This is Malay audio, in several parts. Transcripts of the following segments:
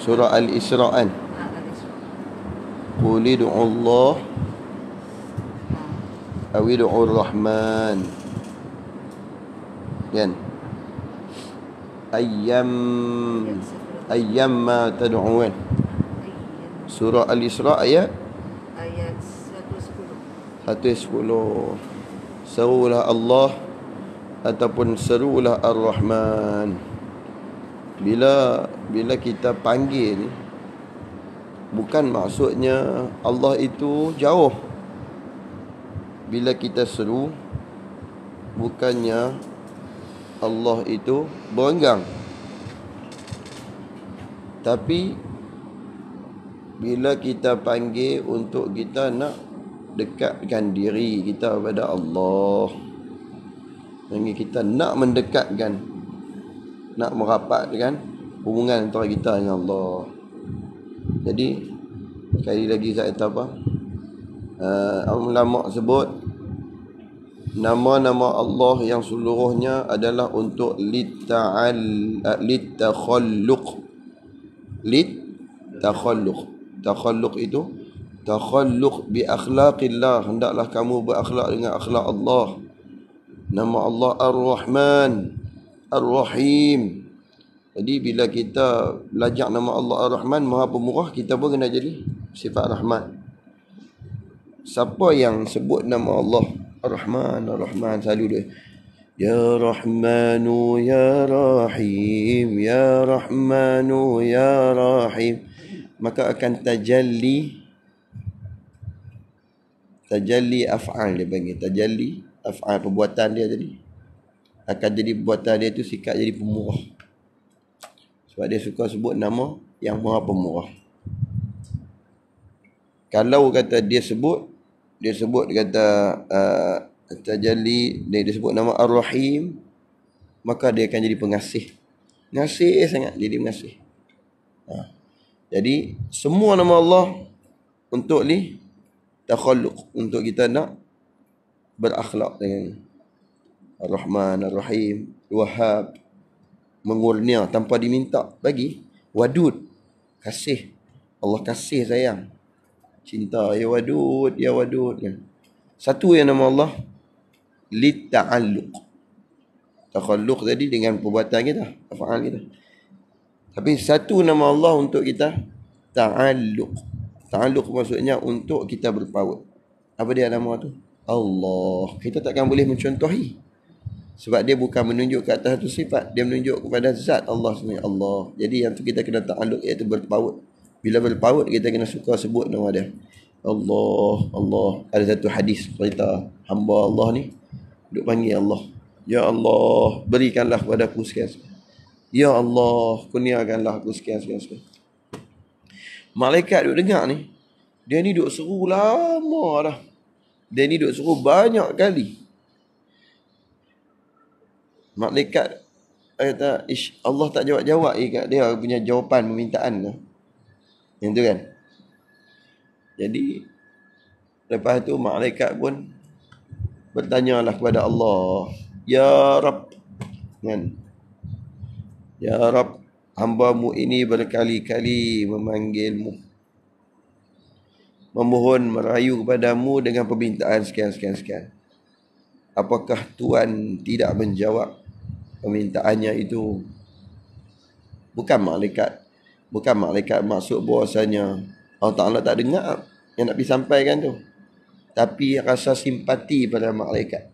Surah Al-Isra kan? Qul Allah aw id'u Rahman. Kan? Ayyam ayyam ma tad'un. Surah Al-Isra ayat ayat 110. 110. Serulah Allah ataupun serulah Ar-Rahman. Al bila bila kita panggil bukan maksudnya Allah itu jauh bila kita seru bukannya Allah itu berenggang tapi bila kita panggil untuk kita nak dekatkan diri kita kepada Allah Mungkin kita nak mendekatkan nak kan? hubungan antara kita dengan Allah. Jadi sekali lagi saya kata apa? Uh, ulama sebut nama-nama Allah yang seluruhnya adalah untuk lit-ta'al eh, lit-takhalluq lit-takhalluq takhalluq itu takhalluq bi akhlaqillah hendaklah kamu berakhlak dengan akhlak Allah nama Allah Ar-Rahman Ar-Rahim. Jadi bila kita belajar nama Allah Ar-Rahman, Maha Pemurah, kita pun kena jadi sifat Rahman. Siapa yang sebut nama Allah Ar-Rahman, Ar-Rahman selalu dia. Ya Rahmanu Ya Rahim Ya Rahmanu Ya Rahim Maka akan tajalli Tajalli af'al dia panggil Tajalli af'al perbuatan dia tadi akan jadi perbuatan dia tu sikap jadi pemurah sebab dia suka sebut nama yang maha pemurah kalau kata dia sebut dia sebut dia kata uh, tajalli dia, dia sebut nama ar-rahim maka dia akan jadi pengasih ngasih sangat jadi mengasih ha. jadi semua nama Allah untuk ni takhalluq untuk kita nak berakhlak dengan ini. Ar-Rahman, Ar-Rahim, Wahab Mengurnia tanpa diminta Bagi Wadud Kasih Allah kasih sayang Cinta Ya Wadud Ya Wadud ya. Satu yang nama Allah Lita'alluq Takhalluq tadi dengan perbuatan kita Afa'al kita Tapi satu nama Allah untuk kita Ta'alluq Ta'alluq maksudnya untuk kita berpaut Apa dia nama tu? Allah Kita takkan boleh mencontohi sebab dia bukan menunjuk ke atas satu sifat dia menunjuk kepada zat Allah sebenarnya Allah jadi yang tu kita kena ta'aluk iaitu berpaut bila berpaut kita kena suka sebut nama dia Allah Allah ada satu hadis cerita hamba Allah ni duk panggil Allah Ya Allah berikanlah kepada aku sekian Ya Allah kurniakanlah aku sekian sekian sekian Malaikat duk dengar ni dia ni duk seru lama dah dia ni duk seru banyak kali malaikat kata eh, ish Allah tak jawab-jawab eh, kat dia punya jawapan permintaan tu. Yang tu kan. Jadi lepas tu malaikat pun bertanyalah kepada Allah, "Ya Rabb." Kan? "Ya Rabb, hamba-Mu ini berkali-kali memanggil-Mu memohon merayu kepadamu dengan permintaan sekian sekian sekian apakah tuan tidak menjawab permintaannya itu bukan malaikat bukan malaikat masuk bahasanya Allah Taala tak dengar yang nak disampaikan tu tapi rasa simpati pada malaikat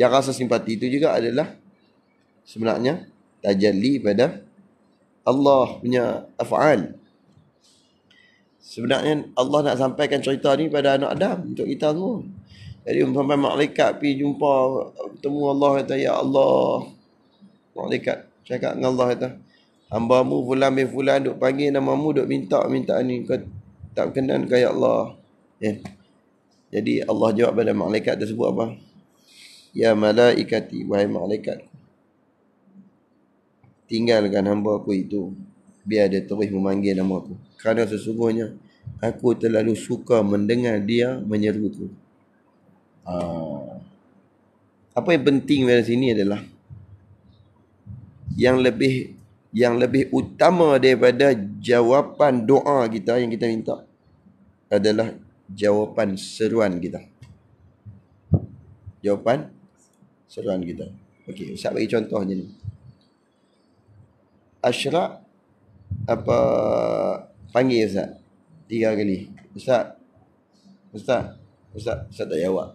yang rasa simpati itu juga adalah sebenarnya tajalli pada Allah punya af'al sebenarnya Allah nak sampaikan cerita ni pada anak Adam untuk kita semua jadi umpama malaikat pi jumpa bertemu Allah kata ya Allah. Malaikat cakap dengan Allah kata hamba mu fulan bin fulan duk panggil nama mu duk minta minta ni tak kenal ke ya Allah. Eh. Jadi Allah jawab pada malaikat tersebut apa? Ya malaikati wahai malaikat. Tinggalkan hamba aku itu biar dia terus memanggil nama aku. Kerana sesungguhnya aku terlalu suka mendengar dia menyeru tu. Ah. apa yang penting dalam sini adalah yang lebih yang lebih utama daripada jawapan doa kita yang kita minta adalah jawapan seruan kita. Jawapan seruan kita. Okey, saya bagi contoh je ni. Ashraf apa panggil Ustaz tiga kali. Ustaz Ustaz Ustaz Ustaz tak jawab.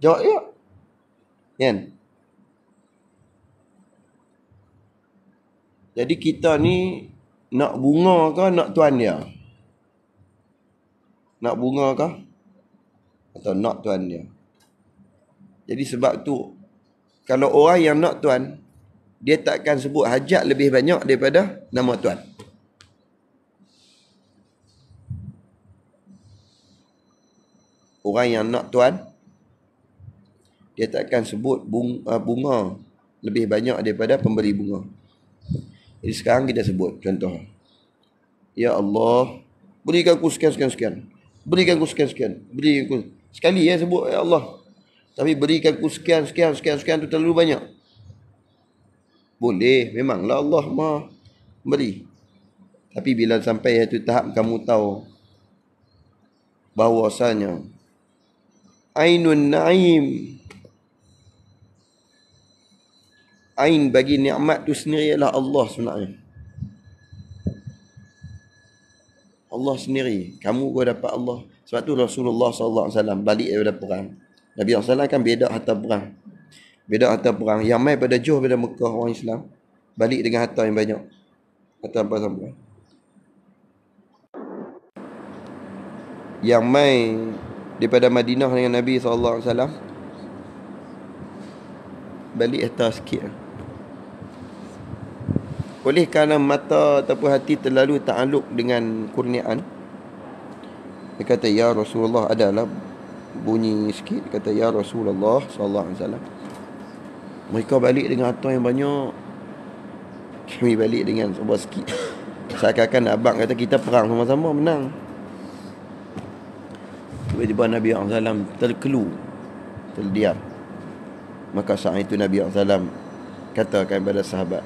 Jawab ya. Kan? Jadi kita ni nak bunga ke nak tuan dia? Nak bunga ke? Atau nak tuan dia? Jadi sebab tu kalau orang yang nak tuan dia takkan sebut hajat lebih banyak daripada nama tuan. Orang yang nak tuan dia tak akan sebut bunga, ah, bunga lebih banyak daripada pemberi bunga. Jadi sekarang kita sebut contoh. Ya Allah, berikan aku sekian sekian sekian. Berikan aku sekian sekian. Berikan aku sekali ya sebut ya Allah. Tapi berikan aku sekian sekian sekian sekian tu terlalu banyak. Boleh memanglah Allah mah beri. Tapi bila sampai itu tahap kamu tahu bahawasanya Ainun Naim ain bagi nikmat tu sendiri ialah Allah sebenarnya. Allah sendiri. Kamu kau dapat Allah. Sebab tu Rasulullah SAW balik daripada perang. Nabi SAW kan beda harta perang. Beda harta perang. Yang main pada Johor pada Mekah orang Islam. Balik dengan harta yang banyak. Harta apa sama Yang main daripada Madinah dengan Nabi SAW. Balik harta sikit lah. Oleh kerana mata ataupun hati terlalu ta'aluk dengan kurniaan Dia kata Ya Rasulullah adalah bunyi sikit Dia kata Ya Rasulullah saw. Mereka balik dengan atas yang banyak Kami balik dengan sebuah sikit Seakan-akan abang kata kita perang sama-sama menang Tiba-tiba Nabi SAW terkelu Terdiam Maka saat itu Nabi SAW Katakan kepada sahabat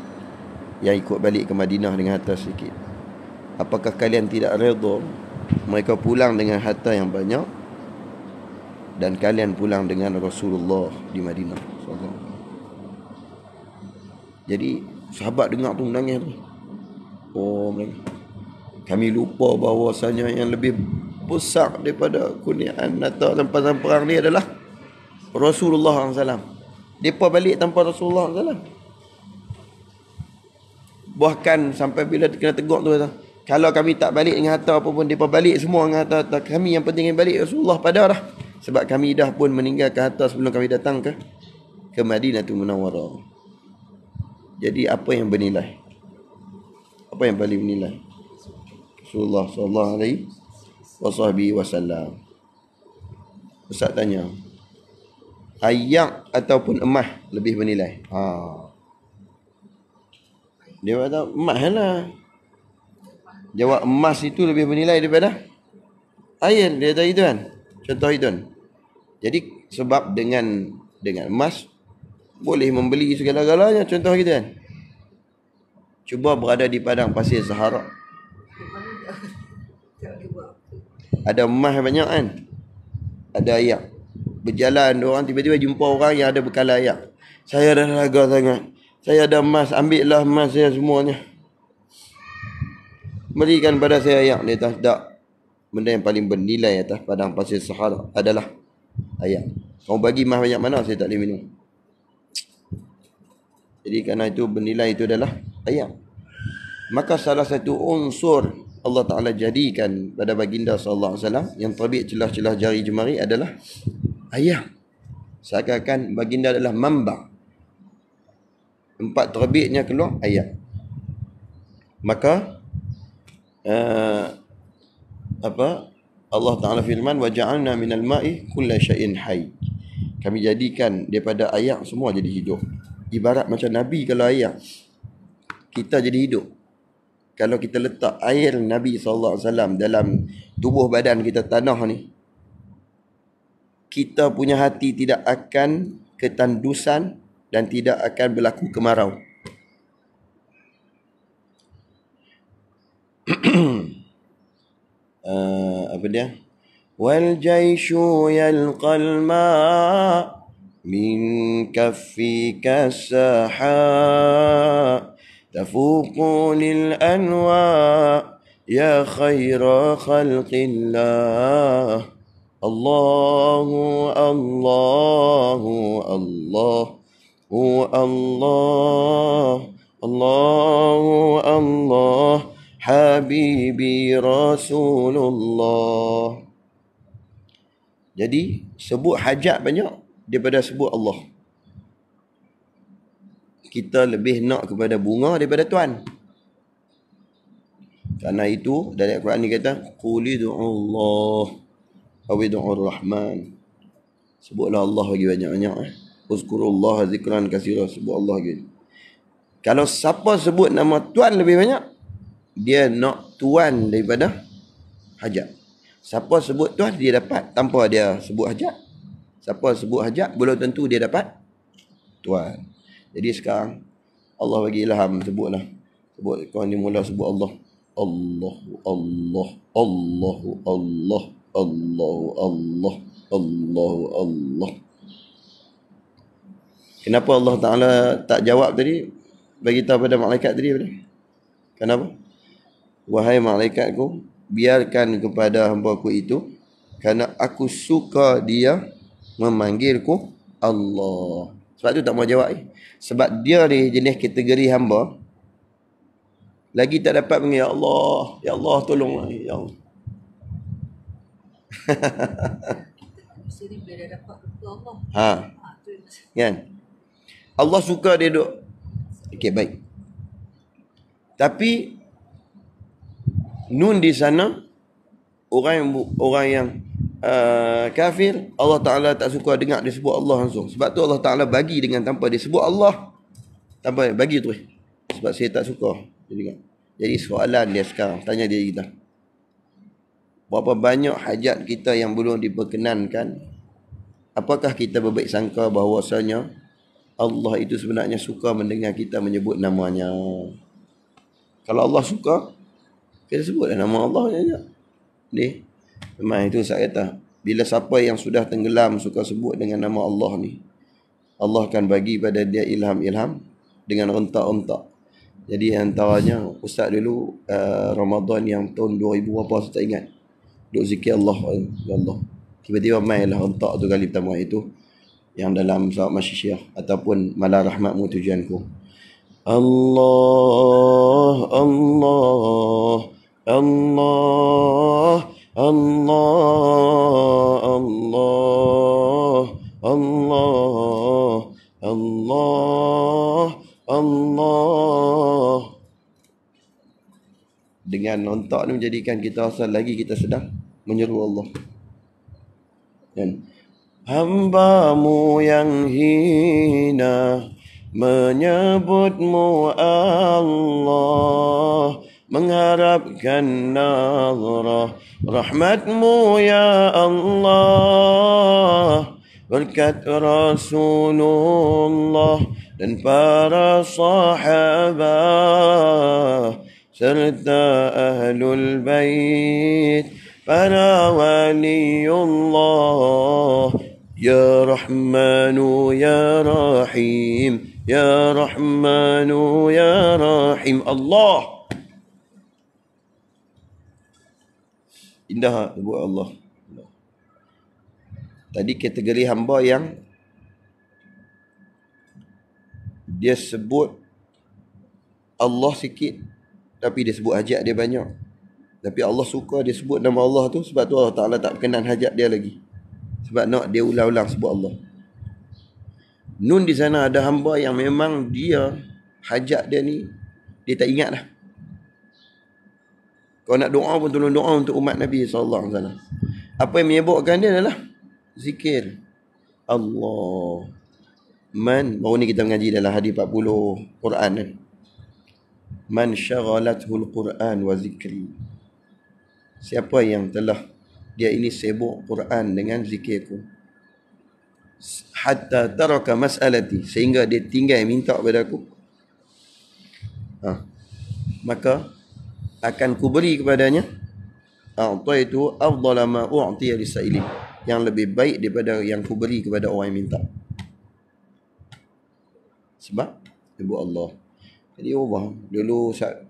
yang ikut balik ke Madinah dengan harta sedikit, apakah kalian tidak redha mereka pulang dengan harta yang banyak dan kalian pulang dengan Rasulullah di Madinah jadi sahabat dengar tu menangis tu oh menangis kami lupa bahawasanya yang lebih besar daripada kuniaan atau tempat perang ni adalah Rasulullah SAW. Mereka balik tanpa Rasulullah SAW bahkan sampai bila kena tegur tu kata kalau kami tak balik dengan harta apa pun depa balik semua dengan harta, harta kami yang penting yang balik Rasulullah pada dah sebab kami dah pun meninggalkan harta sebelum kami datang ke ke Madinah tu Munawwarah jadi apa yang bernilai apa yang paling bernilai Rasulullah sallallahu alaihi wasahbi wasallam Ustaz tanya ayak ataupun emas lebih bernilai ha dia kata emas lah. Jawab emas itu lebih bernilai daripada air. Dia kata itu kan. Contoh itu kan. Jadi sebab dengan dengan emas boleh membeli segala-galanya. Contoh kita kan. Cuba berada di padang pasir Sahara. Ada emas banyak kan. Ada ayak. Berjalan orang tiba-tiba jumpa orang yang ada bekal ayam. Saya dah raga sangat. Saya ada emas, ambillah emas saya semuanya. Berikan pada saya ayat di atas dak. Benda yang paling bernilai atas padang pasir Sahara adalah ayat. Kau bagi emas banyak mana saya tak boleh minum. Jadi kerana itu bernilai itu adalah ayat. Maka salah satu unsur Allah Ta'ala jadikan pada baginda Sallallahu Alaihi Wasallam yang terbit celah-celah jari jemari adalah ayat. Seakan-akan baginda adalah mambang empat terbitnya keluar ayat, maka uh, apa Allah Taala firman wa ja'alna minal ma'i kulla shay'in hayy kami jadikan daripada ayat semua jadi hidup ibarat macam nabi kalau ayat kita jadi hidup kalau kita letak air nabi sallallahu alaihi wasallam dalam tubuh badan kita tanah ni kita punya hati tidak akan ketandusan dan tidak akan berlaku kemarau. uh, apa dia? Wal jayshu yalqal ma min kaffi kasaha tafuqu lil anwa ya khayra khalqillah Allahu Allahu Allahu هو Allah, الله الله حبيبي رسول jadi sebut hajat banyak daripada sebut Allah kita lebih nak kepada bunga daripada Tuhan. Karena itu dari Al-Quran ni kata Quli du'ullah Awi du'ur rahman Sebutlah Allah bagi banyak-banyak eh. Uzkurullah zikran kasirah sebut Allah gitu. Kalau siapa sebut nama Tuhan lebih banyak, dia nak Tuhan daripada hajat. Siapa sebut Tuhan, dia dapat tanpa dia sebut hajat. Siapa sebut hajat, belum tentu dia dapat Tuhan. Jadi sekarang, Allah bagi ilham, sebutlah. Sebut, kau ni mula sebut Allah. Allah, Allah, Allah, Allah, Allah, Allah, Allah, Allah, Allah. Kenapa Allah Taala tak jawab tadi? Bagi tahu pada malaikat tadi apa? Kenapa? Wahai malaikatku, biarkan kepada hamba-Ku itu kerana aku suka dia memanggilku Allah. Sebab tu tak mau jawab. Eh? Sebab dia ni jenis kategori hamba lagi tak dapat panggil ya Allah, ya Allah tolonglah ya Allah. Seri bila dapat betul Ha. ha kan? Allah suka dia duduk. Okey, baik. Tapi nun di sana orang yang, orang yang uh, kafir Allah Taala tak suka dengar dia sebut Allah langsung sebab tu Allah Taala bagi dengan tanpa dia sebut Allah tanpa bagi tu sebab saya tak suka jadi jadi soalan dia sekarang tanya dia kita berapa banyak hajat kita yang belum diperkenankan apakah kita berbaik sangka bahawasanya Allah itu sebenarnya suka mendengar kita menyebut namanya. Kalau Allah suka, kita sebutlah nama Allah saja. Ya. Ni, memang itu saya kata. Bila siapa yang sudah tenggelam suka sebut dengan nama Allah ni, Allah akan bagi pada dia ilham-ilham dengan rentak-rentak. Jadi antaranya ustaz dulu uh, Ramadan yang tahun 2000 apa saya tak ingat. Duk zikir Allah, ya Allah. Tiba-tiba mainlah rentak tu kali pertama itu yang dalam sahabat masyid ataupun malah rahmatmu tujuanku Allah Allah Allah Allah Allah Allah Allah Allah Dengan nontak ni menjadikan kita rasa lagi kita sedang menyeru Allah Dan yeah. hambamu yang hina menyebutmu Allah mengharapkan nazrah rahmatmu ya Allah berkat Rasulullah dan para sahabat serta ahlul bait para waliullah يا رحمن يا رحيم يا رحمن يا رحيم الله indah buat Allah. Tadi kategori hamba yang dia sebut Allah sikit tapi dia sebut hajat dia banyak. Tapi Allah suka dia sebut nama Allah tu sebab tu Allah Taala tak berkenan hajat dia lagi sebab nak dia ulang-ulang sebut Allah Nun di sana ada hamba yang memang dia hajat dia ni dia tak ingat dah kau nak doa pun tolong doa untuk umat Nabi SAW apa yang menyebabkan dia adalah zikir Allah man baru ni kita mengaji dalam hadis 40 Quran eh. man syaghalathul Quran wa zikri siapa yang telah dia ini sibuk Quran dengan zikirku hatta taraka mas'alati sehingga dia tinggal minta kepada aku ha. maka akan ku beri kepadanya a'taitu afdala ma u'tiya lisaili yang lebih baik daripada yang ku beri kepada orang yang minta sebab ibu Allah jadi Allah oh, dulu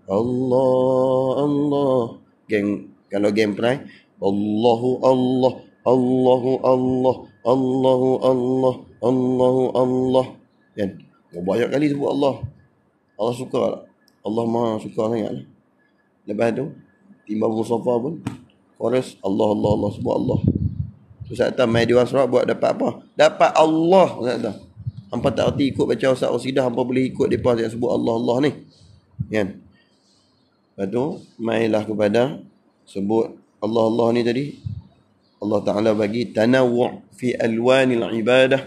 Allah Allah geng kalau game pernah Allah الله Allah الله Allah الله Allah. الله kan banyak kali sebut Allah Allah suka lah. Allah maha suka sangat lah. lepas tu timbal musafa pun chorus Allah Allah Allah sebut Allah tu saya tak mai diwasra buat dapat apa dapat Allah saya tak hampa tak reti ikut baca usah usidah hampa boleh ikut depa yang sebut Allah Allah ni kan lepas tu mailah kepada sebut Allah Allah ni tadi Allah Taala bagi tanawu' fi alwanil ibadah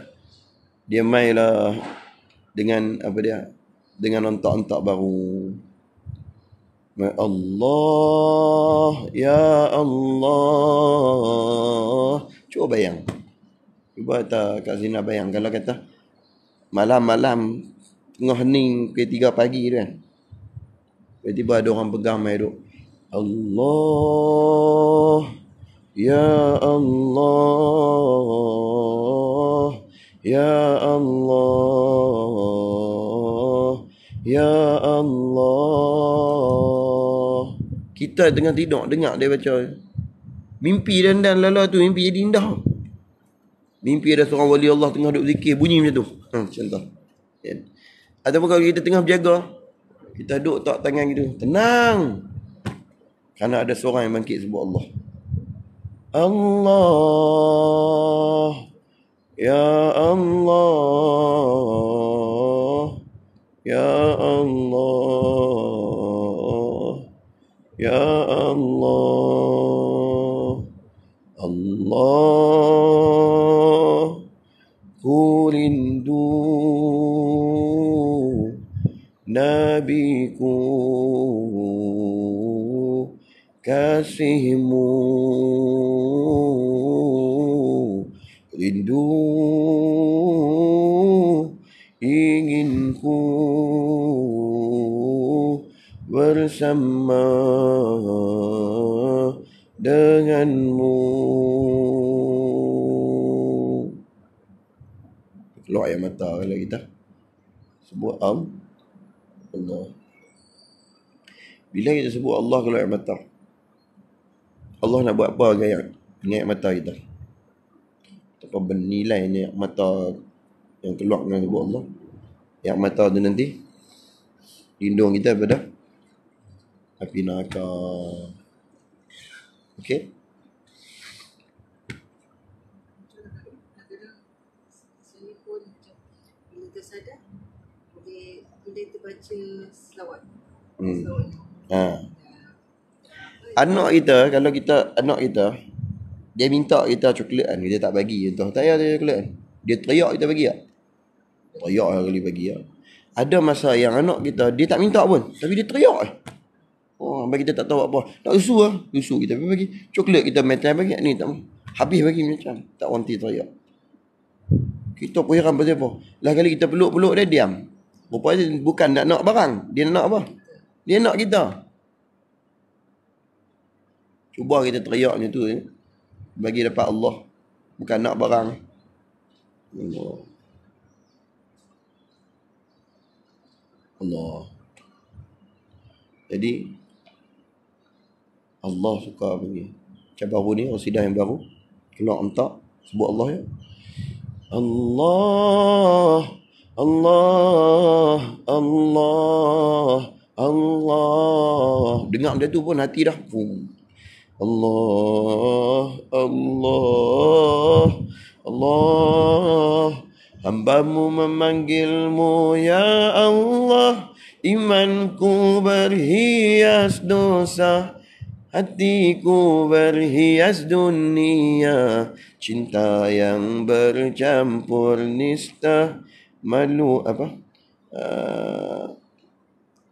dia mainlah dengan apa dia dengan ontak-ontak baru Allah ya Allah cuba bayang cuba tak kat sini bayang kalau kata malam-malam tengah ni ke 3 pagi tu kan tiba-tiba ada orang pegang mai duk Allah Ya Allah Ya Allah Ya Allah Kita tengah tidur dengar dia baca Mimpi dan dan lalu tu mimpi jadi indah Mimpi ada seorang wali Allah tengah duduk zikir bunyi macam tu ha, Macam tu kan? Ataupun kalau kita tengah berjaga Kita duduk tak tangan gitu Tenang kerana ada seorang yang bangkit sebut Allah. Allah. Ya Allah. Ya Allah. Ya Allah. Allah. أنفسهم rindu ingin ku bersama denganmu keluar air mata kalau kita sebut am Allah bila kita sebut Allah keluar air mata Allah nak buat apa dengan yang niat mata kita ataupun bernilai niat mata yang keluar dengan sebut Allah yang mata tu nanti lindung kita daripada api neraka okey Tersadar Boleh Boleh terbaca Selawat hmm. ah anak kita kalau kita anak kita dia minta kita coklat kan kita tak bagi contoh tak payah dia coklat kan. dia teriak kita bagi tak teriak lah kali bagi tak ya. ada masa yang anak kita dia tak minta pun tapi dia teriak eh. oh bagi kita tak tahu apa nak susu ah, susu kita pun bagi coklat kita main bagi ni tak habis bagi macam tak wanti teriak kita pun heran pasal apa lah kali kita peluk-peluk dia diam rupanya bukan nak nak barang dia nak apa dia nak kita Cuba kita teriak macam tu eh? Bagi dapat Allah Bukan nak barang Allah Allah Jadi Allah suka bagi Macam baru ni Orang sidang yang baru Kena entak Sebut Allah ya Allah Allah Allah Allah Dengar macam tu pun hati dah Fuh. Allah, Allah, Allah Hambamu memanggilmu ya Allah Imanku berhias dosa Hatiku berhias dunia Cinta yang bercampur nista Malu apa? Uh,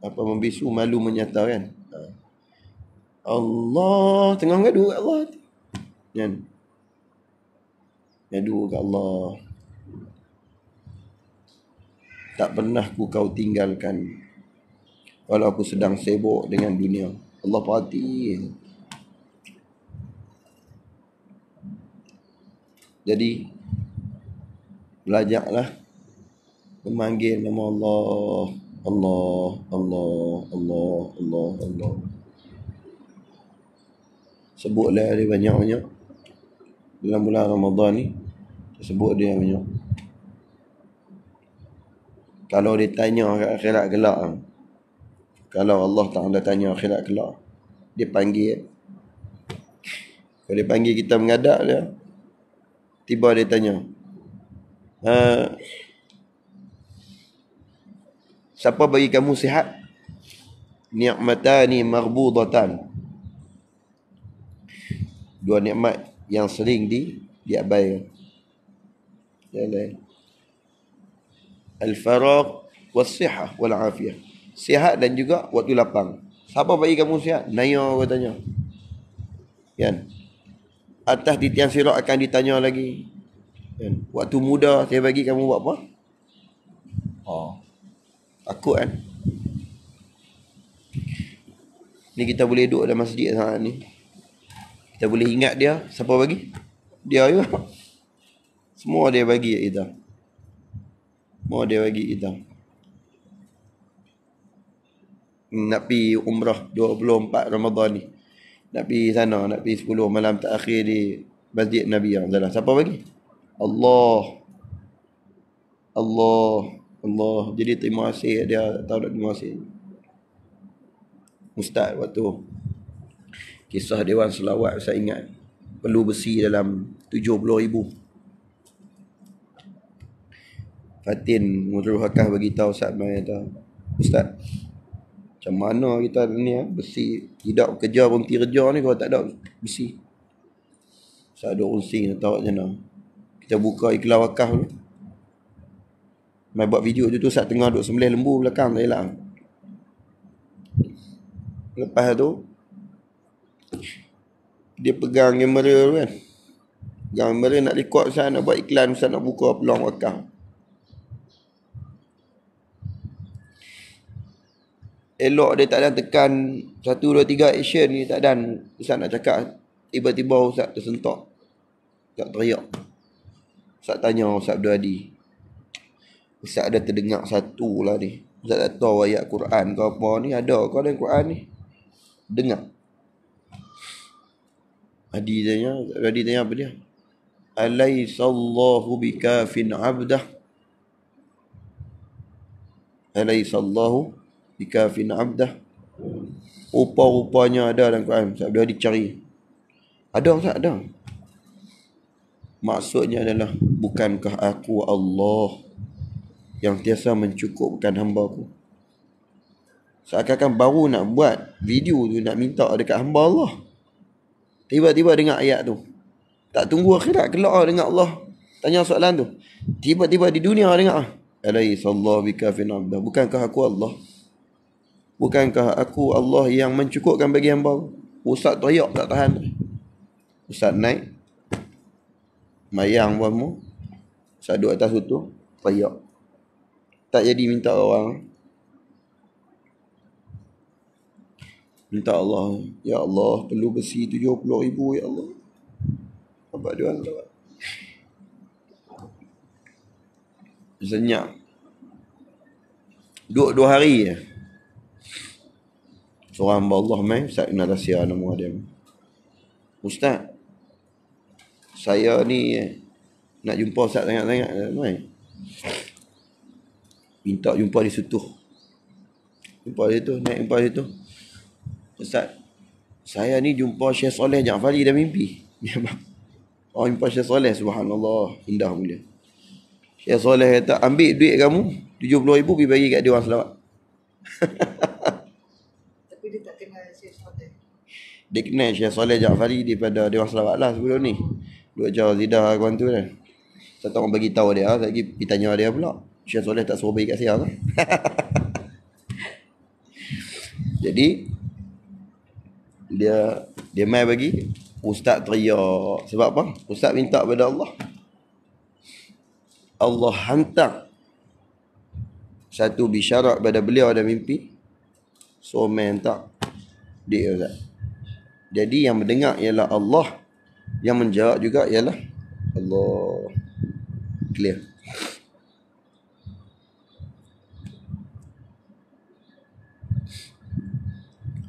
apa membisu malu menyatakan Allah tengah ngadu kat Allah kan gaduh kat Allah tak pernah ku kau tinggalkan walau aku sedang sibuk dengan dunia Allah pati jadi belajarlah memanggil nama Allah Allah Allah Allah Allah Allah, Allah sebutlah dia banyak-banyak dalam bulan Ramadhan ni sebut dia banyak kalau dia tanya kat akhirat kelak kalau Allah Ta'ala tanya akhirat kelak dia panggil kalau dia panggil kita mengadap dia tiba dia tanya ha, siapa bagi kamu sihat ni'matani marbudatan dua nikmat yang sering di diabaikan. Yang lain. Al-faraq wassiha wal afiyah. Sihat dan juga waktu lapang. Siapa bagi kamu sihat? Naya tanya, Kan? Atas di tiang sirat akan ditanya lagi. Kan? Waktu muda saya bagi kamu buat apa? Oh. Aku kan. Ni kita boleh duduk dalam masjid saat ni. Kita boleh ingat dia Siapa bagi? Dia juga Semua dia bagi kita Semua dia bagi kita Nak pergi umrah 24 Ramadhan ni Nak pergi sana Nak pergi 10 malam terakhir di Masjid Nabi yang salah Siapa bagi? Allah Allah Allah Jadi terima kasih dia Tahu tak terima kasih Ustaz waktu kisah Dewan Selawat saya ingat perlu besi dalam 70 ribu Fatin Mudrul Hakah beritahu Ustaz Mayata Ustaz macam mana kita ni ya? besi tidak kerja pun kerja ni kalau tak ada besi Saya ada unsing tak tahu macam mana kita buka ikhlas wakaf dulu Mai buat video tu tu Ustaz tengah duduk sembelih lembu belakang tak elak Lepas tu dia pegang kamera tu kan pegang kamera nak record saya nak buat iklan saya nak buka peluang wakaf elok dia tak ada tekan 1, 2, 3 action ni tak ada Ustaz nak cakap tiba-tiba Ustaz tersentak tak teriak Ustaz tanya Ustaz Abdul Hadi Ustaz ada terdengar satu lah ni Ustaz tak tahu ayat Quran ke apa ni ada kau ada Quran ni dengar hadisnya hadisnya apa dia alaisallahu bikafin abdah alaisallahu bikafin abdah upa-upanya ada dalam Quran sebab dia dicari ada tak ada maksudnya adalah bukankah aku Allah yang tiasa mencukupkan hamba aku seakan-akan baru nak buat video tu nak minta dekat hamba Allah Tiba-tiba dengar ayat tu. Tak tunggu akhirat kelak lah dengan Allah tanya soalan tu. Tiba-tiba di dunia dengar ah. Alaysa Allah bikafin abda? Bukankah aku Allah? Bukankah aku Allah yang mencukupkan bagi hamba? Ustaz teriak tak tahan. Ustaz naik. Mayang buatmu. Ustaz duduk atas itu Teriak. Tak jadi minta orang. Minta Allah Ya Allah perlu besi 70 ribu Ya Allah Apa dia Allah Senyap Duduk dua hari je Seorang hamba Allah main Ustaz Ibn Adasya nama dia Ustaz Saya ni Nak jumpa Ustaz sangat-sangat main. Minta jumpa di situ Jumpa di situ Naik jumpa di situ Ustaz, saya ni jumpa Syekh Soleh Ja'fari dah mimpi. oh, jumpa Syekh Soleh, subhanallah. Indah mulia. Syekh Soleh kata, ambil duit kamu, RM70,000 pergi bagi kat Dewan Selamat. Tapi dia tak kenal Syekh Soleh. Dia kenal Syekh Soleh Ja'fari daripada Dewan Selamat lah sebelum ni. dua jauh zidah aku tu kan. Saya tak bagi tahu dia, saya ah, pergi, pergi tanya dia pula. Syekh Soleh tak suruh bagi kat saya Jadi, dia dia mai bagi ustaz teriak sebab apa ustaz minta pada Allah Allah hantar satu bisyarat pada beliau ada mimpi so man tak dia ustaz jadi yang mendengar ialah Allah yang menjawab juga ialah Allah clear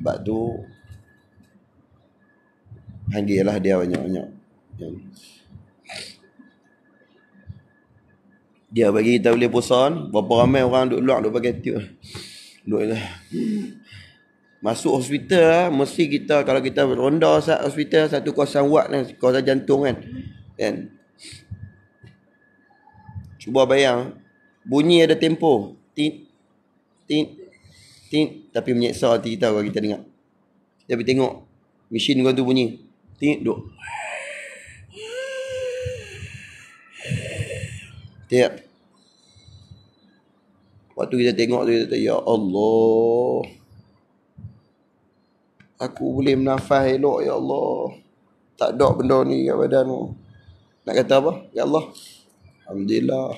sebab tu panggil lah dia banyak-banyak kan? dia bagi kita boleh pesan berapa ramai orang duduk luar duduk pakai tiup duduk lah. masuk hospital lah, mesti kita kalau kita ronda saat hospital satu kawasan wad kan kawasan jantung kan kan cuba bayang bunyi ada tempo tin, tin, tit tapi menyeksa hati kita kalau kita dengar tapi tengok mesin kau tu bunyi Tengok duk. Tengok. Waktu kita tengok tu kita tanya, Ya Allah. Aku boleh menafas elok Ya Allah. Tak ada benda ni kat badan aku. Nak kata apa? Ya Allah. Alhamdulillah.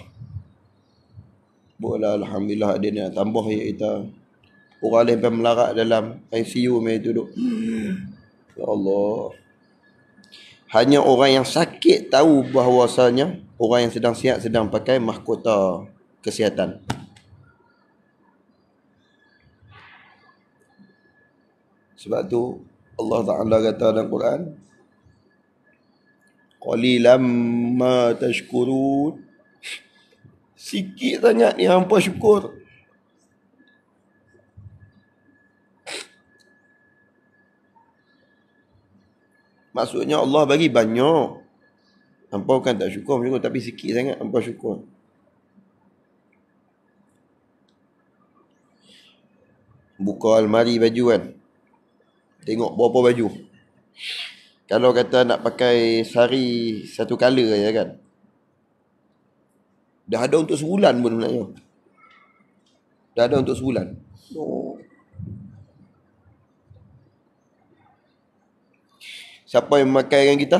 Bola Alhamdulillah dia nak tambah ya kita. Orang lain pun melarat dalam ICU mereka duduk. Ya Allah. Hanya orang yang sakit tahu bahawasanya orang yang sedang sihat sedang pakai mahkota kesihatan. Sebab tu Allah Taala kata dalam Quran Qalilam ma tashkurun Sikit sangat ni hampa syukur Maksudnya Allah bagi banyak. Hampa bukan tak syukur, syukur tapi sikit sangat hampa syukur. Buka almari baju kan. Tengok berapa baju. Kalau kata nak pakai sari satu color aja kan. Dah ada untuk sebulan pun sebenarnya. Dah ada untuk sebulan. Oh. siapa yang memakai dengan kita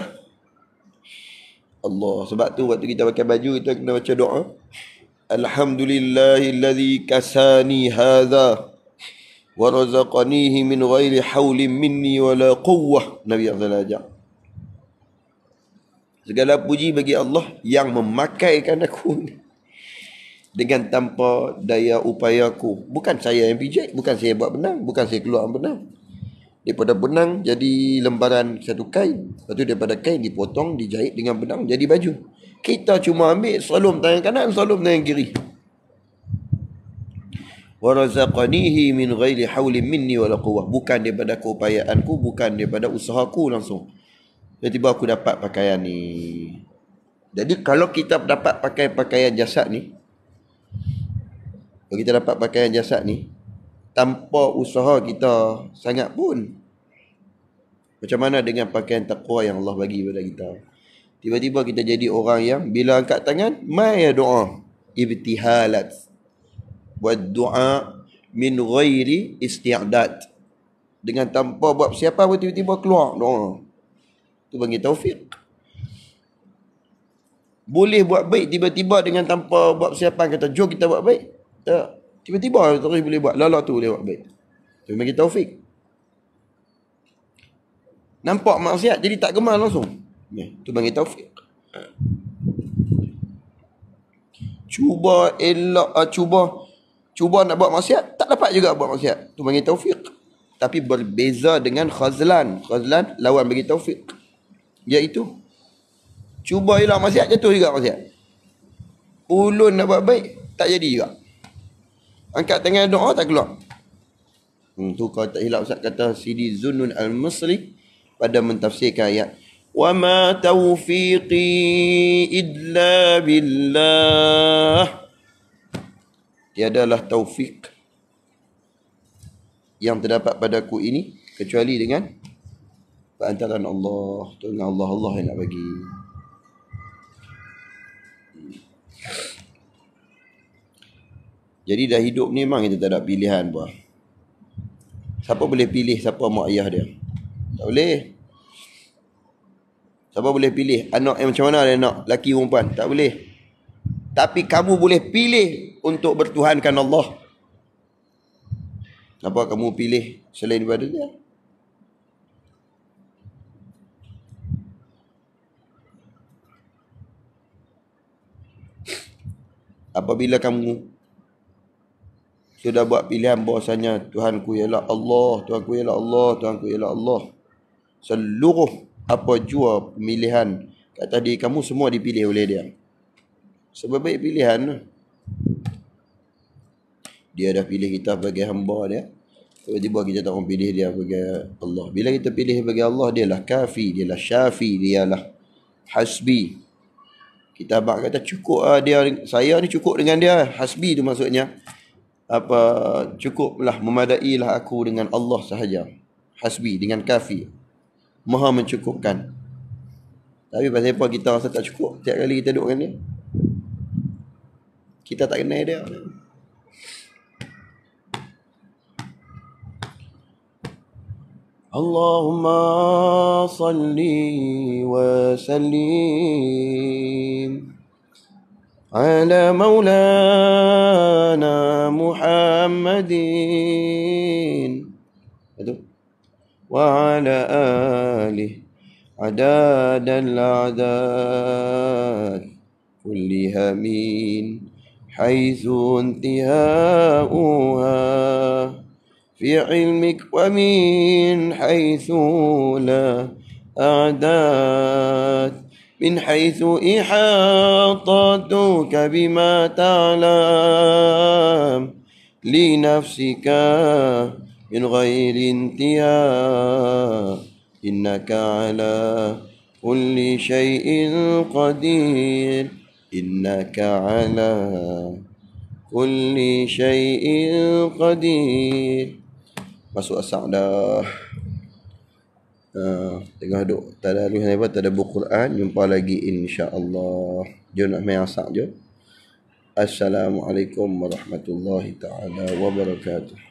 Allah sebab tu waktu kita pakai baju kita kena baca doa alhamdulillahillazi kasani hadza wa min ghairi haulin minni wala quwwah nabi sallallahu alaihi segala puji bagi Allah yang memakaikan aku ni dengan tanpa daya upayaku bukan saya yang bijak, bukan saya buat benar, bukan saya keluar benar daripada benang jadi lembaran satu kain lepas tu daripada kain dipotong dijahit dengan benang jadi baju kita cuma ambil salum tangan kanan salum tangan kiri warazaqanihi min ghairi hawlin minni wala quwwah bukan daripada keupayaanku bukan daripada usahaku langsung tiba-tiba aku dapat pakaian ni jadi kalau kita dapat pakai pakaian jasad ni kalau kita dapat pakaian jasad ni tanpa usaha kita sangat pun. Macam mana dengan pakaian takwa yang Allah bagi kepada kita? Tiba-tiba kita jadi orang yang bila angkat tangan, mai ya doa. Ibtihalat. Buat doa min ghairi isti'adat. Dengan tanpa buat siapa pun tiba-tiba keluar doa. Itu bagi taufik. Boleh buat baik tiba-tiba dengan tanpa buat siapa kata jom kita buat baik. Tak. Tiba-tiba terus boleh buat. Lala tu boleh buat baik. Tapi bagi taufik. Nampak maksiat jadi tak gemar langsung. Ya, tu bagi taufik. Cuba elak, uh, cuba. Cuba nak buat maksiat, tak dapat juga buat maksiat. Tu bagi taufik. Tapi berbeza dengan khazlan. Khazlan lawan bagi taufik. Iaitu. Ya, cuba elak maksiat, jatuh juga maksiat. Ulun nak buat baik, tak jadi juga angkat tangan doa tak keluar hmm, tu kalau tak hilang Ustaz kata Sidi Zunun Al-Masri pada mentafsirkan ayat wa ma tawfiqi illa billah tiadalah taufiq yang terdapat padaku ini kecuali dengan perantaraan Allah Tuhan Allah Allah yang nak bagi Jadi dah hidup ni memang kita tak ada pilihan pun. Siapa boleh pilih siapa mak ayah dia? Tak boleh. Siapa boleh pilih anak yang macam mana dia nak? Laki perempuan? Tak boleh. Tapi kamu boleh pilih untuk bertuhankan Allah. Kenapa kamu pilih selain daripada dia? Apabila kamu sudah buat pilihan bahasanya Tuhan ku ialah Allah, Tuhan ku ialah Allah, Tuhan ku ialah Allah. Seluruh apa jua pemilihan kat tadi kamu semua dipilih oleh dia. Sebab baik pilihan dia dah pilih kita sebagai hamba dia. Tiba-tiba kita tak pilih dia sebagai Allah. Bila kita pilih sebagai Allah, dia lah kafi, dia lah syafi, dia lah hasbi. Kita abang kata cukup ah, dia, saya ni cukup dengan dia. Hasbi tu maksudnya apa cukuplah memadailah aku dengan Allah sahaja hasbi dengan kafi maha mencukupkan tapi pasal apa kita rasa tak cukup tiap kali kita duduk dengan dia kita tak kenal dia Allahumma salli wa sallim على مولانا محمد وعلى آله عداد الأعداد كلها من حيث انتهاؤها في علمك ومن حيث لا أعداد من حيث إحاطتك بما تعلم لنفسك من غير انتهاء إنك على كل شيء قدير إنك على كل شيء قدير مسوء السعداء Ah, tengah duk tak ada ni hebat tak ada buku Quran jumpa lagi insyaallah jom nak main asak jom assalamualaikum warahmatullahi taala wabarakatuh